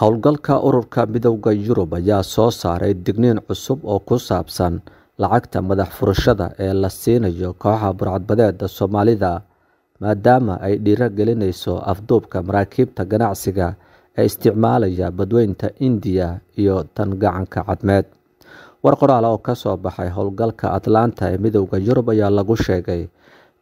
howlgalka ururka midowda yurub ayaa soo saaray digniin cusub oo ku saabsan lacagta madax furashada ee la siinayo kooxa burcadbadeeda soomaalida maadaama ay dhiiro gelinayso afduubka maraakiibta ganacsiga ee isticmaalaya badweynta indiya iyo tan gacanka cadmeed war qoraal oo ka soo baxay howlgalka atlanta ee midowda yurub ayaa lagu sheegay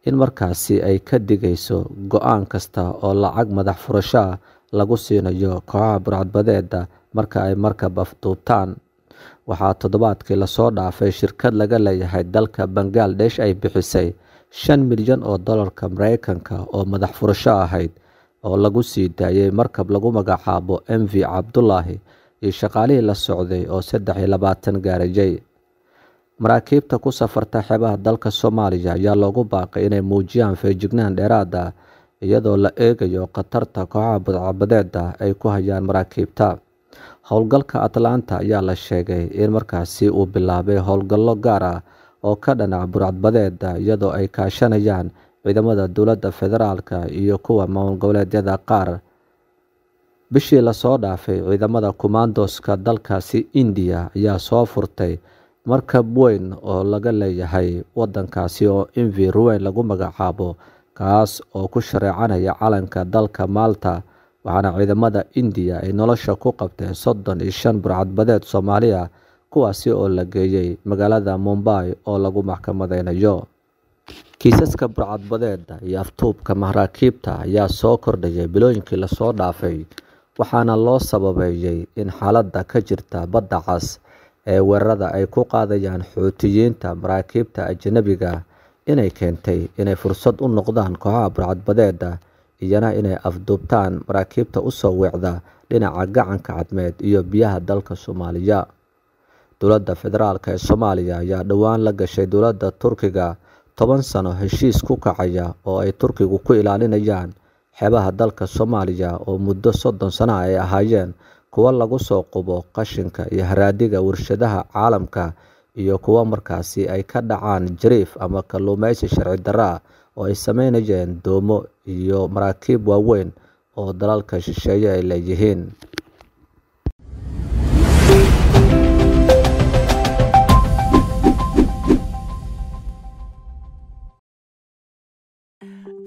in markaasi ay ka digayso go-aan kasta oo lacag madax furashaa lagu siinayo kooxaha burcadbadeeda marka ay markab afduubtaan waxaa toddobaadkii lasoo dhaafay shirkad laga leeyahay dalka bangaldesh ay bixisay shan milyan oo dollarka mareykanka oo madax furasho ahayd oo lagu sii daayay markab lagu magacaabo m v cabdulaahi iyo shaqaalihii la socday oo saddex iyo labaatan gaarajay maraakiibta ku safarta xeebaha dalka soomaaliya ayaa loogu baaqay inay muujiyaan feejignaan dheeraada ah iyadoo la eegayo khatarta kooxaha badcabadeeda ay ku hayaan maraakiibta howlgalka atlanta ayaa la sheegay in markaasi uu bilaabay howlgallo gaar ah oo ka dhanac burcadbadeeda iyadoo ay kaashanayaan ciidamada dowladda federaalka iyo kuwa maamul goboleedyada qaar bishii lasoo dhaafay ciidamada kumaandoska dalkaasi indiya ayaa soo furtay markab weyn oo laga leeyahay wadankaasi oo invi ruweyn lagu magacaabo kaas oo ku shareecanaya calanka dalka maalta waxaana ciidamada indiya ay nolosha ku qabteen soddon iyo shan burcadbadeed soomaali ah kuwaasi oo la geeyey magaalada mumbai oo lagu maxkamadeynayo kiisaska burcadbadeeda iyo aftuubka maraakiibta ayaa soo kordhayay bilooyinkii lasoo dhaafay waxaana loo sababeeyey in xaaladda ka jirta badda cas ee weerarada ay ku qaadayaan xuutiyiinta maraakiibta ajanabiga inay keentay inay fursad u noqdaan kooxaha burcadbadeeda iyana inay afduubtaan maraakiibta usoo weecda dhinaca gacanka cadmeed iyo biyaha dalka soomaaliya dowladda federaalk ee soomaaliya ayaa dhowaan la gashay dowladda turkiga toban sano heshiis ku kacaya oo ay turkigu ku ilaalinayaan xeebaha dalka soomaaliya oo muddo soddon sana ay ahaayeen kuwo lagu soo qubo qashinka iyo haraadiga warshadaha caalamka iyo kuwo markaasi ay ka dhacaan jariif ama kalluumeysi sharci darra oo ay sameynayeen doomo iyo maraakiib waaweyn oo dalalka shisheeye ay leeyihiin